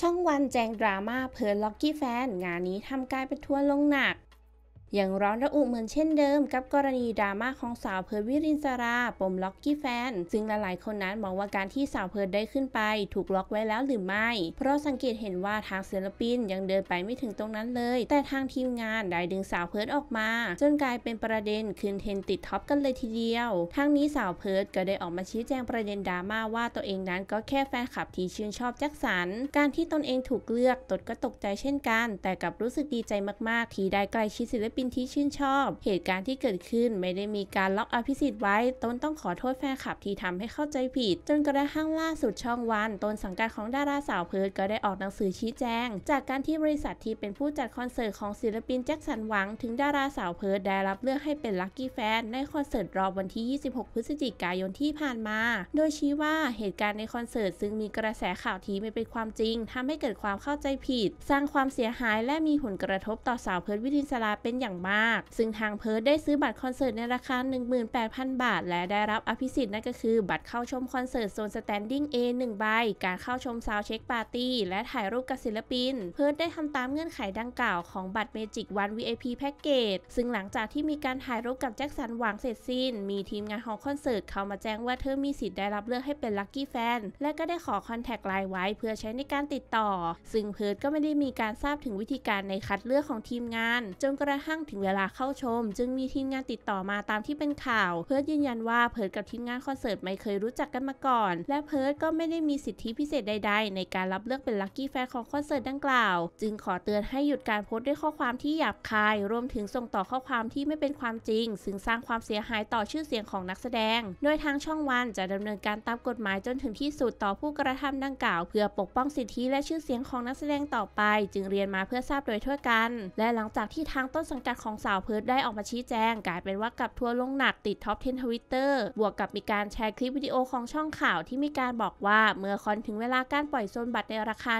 ช่องวันแจงดราม่าเพิร์ลล็อกกี้แฟน งานนี้ทำกลายเป็นทัวร์ลงหนักยังร้อนระอุเหมือนเช่นเดิมกับกรณีดราม่าของสาวเพิร์วิรินสรา ปมล็อกกี้แฟนซึ่งหลายๆคนนั้นมองว่าการที่สาวเพิร์ได้ขึ้นไปถูกล็อกไว้แล้วหรือไม่ เพราะสังเกตเห็นว่าทางศิลปินยังเดินไปไม่ถึงตรงนั้นเลย แต่ทางทีมงานได้ดึงสาวเพิร์ดออกมา จนกลายเป็นประเด็นคืนเทนติดท็อปกันเลยทีเดียวทั้งนี้สาวเพิร์ดก็ได้ออกมาชี้แจงประเด็นดราม่าว่าตัวเองนั้นก็แค่แฟนคลับที่ชื่นชอบแจ็คสันการที่ตนเองถูกเลือกตนก็ตกใจเช่นกัน แต่กับรู้สึกดีใจมาก ๆ ที่ได้ใกล้ชิดศิลปินินที่ชื่นชอบ เหตุการณ์ที่เกิดขึ้นไม่ได้มีการล็อกอภิสิทธิ์ไว้ตนต้องขอโทษแฟนคลับที่ทำให้เข้าใจผิด จนกระทั่งล่าสุดช่องวัน ตนสังกัดของดาราสาวเพิร์ดก็ได้ออกหนังสือชี้แจง จากการที่บริษัทที่เป็นผู้จัดคอนเสิร์ตของศิลปินแจ็คสันหวังถึงดาราสาวเพิร์ดได้รับเลือกให้เป็นลัคกี้แฟนในคอนเสิร์ตรอบวันที่ 26 พฤศจิกายนที่ผ่านมา โดยชี้ว่าเหตุการณ์ในคอนเสิร์ตซึ่งมีกระแสข่าวที่ไม่เป็นความจริง ทำให้เกิดความเข้าใจผิด สร้างความเสียหายและมีผลกระทบต่อสาวเพิร์ดวิทินสลาเป็นอย่างางมากซึ่งทางเพิร์ดได้ซื้อบัตร คอนเสิร์ตในราคา 18,000 บาท และได้รับอภิสิทธิ์นั่นก็คือบัตรเข้าชมคอนเสิร์ตโซนสแตนดิ้ง A 1 ใบ การเข้าชมซาวเช็คปาร์ตี้ และถ่ายรูปกับศิลปิน เพิร์ดได้ทำตามเงื่อนไขดังกล่าวของบัตรเมจิกวัน VIP แพ็กเกจ ซึ่งหลังจากที่มีการถ่ายรูปกับ แจ็คสันหวังเสร็จสิ้น มีทีมงานของคอนเสิร์ตเข้ามาแจ้งว่าเธอมีสิทธิ์ได้รับเลือกให้เป็นลัคกี้แฟน และก็ได้ขอคอนแทคไลน์ไว้เพื่อใช้ในการติดต่อ ซึ่งเพิร์ดก็ไม่ได้มีการทราบถึงวิธีการในคัดเลือกของทีมงานจนกระทั่งถึงเวลาเข้าชม จึงมีทีมงานติดต่อมาตามที่เป็นข่าว เพิร์ดยืนยันว่าเพิร์ดกับทีมงานคอนเสิร์ตไม่เคยรู้จักกันมาก่อนและเพิร์ดก็ไม่ได้มีสิทธิพิเศษใดๆในการรับเลือกเป็นลัคกี้แฟนของคอนเสิร์ตดังกล่าวจึงขอเตือนให้หยุดการโพสต์ด้วยข้อความที่หยาบคาย รวมถึงส่งต่อข้อความที่ไม่เป็นความจริง ซึ่งสร้างความเสียหายต่อชื่อเสียงของนักแสดงโดยทางช่องวันจะดำเนินการตามกฎหมายจนถึงที่สุดต่อผู้กระทำดังกล่าว เพื่อปกป้องสิทธิและชื่อเสียงของนักแสดงต่อไป จึงเรียนมาเพื่อทราบโดยทั่วกัน และหลังจากที่ทางต้นสังกัดักของสาวเพิร์ดได้ออกมาชี้แจงกลายเป็นว่ากับทัวลงหนักติดท็อป10ทวิตเตอร์บวกกับมีการแชร์คลิปวิดีโอของช่องข่าวที่มีการบอกว่าเมื่อคอนถึงเวลาการปล่อยโซนบัตรในราคา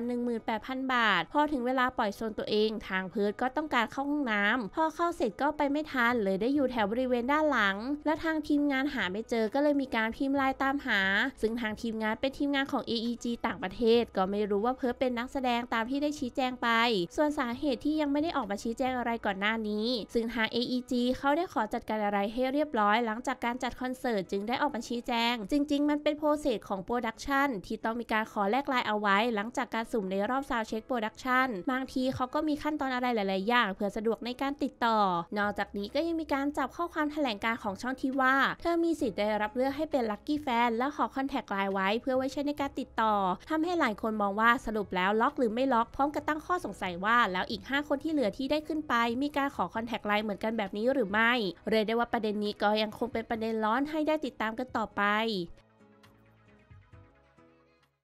18,000 บาท พอถึงเวลาปล่อยโซนตัวเองทางเพิร์ดก็ต้องการเข้าห้องน้ำพอเข้าเสร็จก็ไปไม่ทันเลยได้อยู่แถวบริเวณด้านหลัง แล้วทางทีมงานหาไม่เจอก็เลยมีการพิมพ์ลายตามหา ซึ่งทางทีมงานเป็นทีมงานของ AEG ต่างประเทศ ก็ไม่รู้ว่าเพิร์ดเป็นนักแสดงตามที่ได้ชี้แจงไป ส่วนสาเหตุที่ยังไม่ได้ออกมาชี้แจงอะไรก่อนหน้านี้ี้ซึ่งทาง AEG เขาได้ขอจัดการอะไรให้เรียบร้อย หลังจากการจัดคอนเสิร์ตจึงได้ออกมาชี้แจงจริงๆ มันเป็นโปรเซสของโปรดักชันที่ต้องมีการขอแลกลายเอาไว้ หลังจากการสุ่มในรอบซาวเช็คโปรดักชันบางทีเขาก็มีขั้นตอนอะไรหลายๆ อย่าง เพื่อสะดวกในการติดต่อ นอกจากนี้ก็ยังมีการจับข้อความแถลงการของช่องที่ว่า เธอมีสิทธิ์ได้รับเลือกให้เป็นลัคกี้แฟนและขอคอนแทคไลน์ไว้เพื่อไว้ใช้ในการติดต่อทำให้หลายคนมองว่าสรุปแล้วล็อก หรือไม่ล็อกพร้อมกับตั้งข้อสงสัยว่า แล้วอีก 5 คนที่เหลือที่ได้ขึ้นไป มีการขอขอคอนแทคไลน์เหมือนกันแบบนี้หรือไม่ เรียกได้ว่าประเด็นนี้ก็ยังคงเป็นประเด็นร้อนให้ได้ติดตามกันต่อไป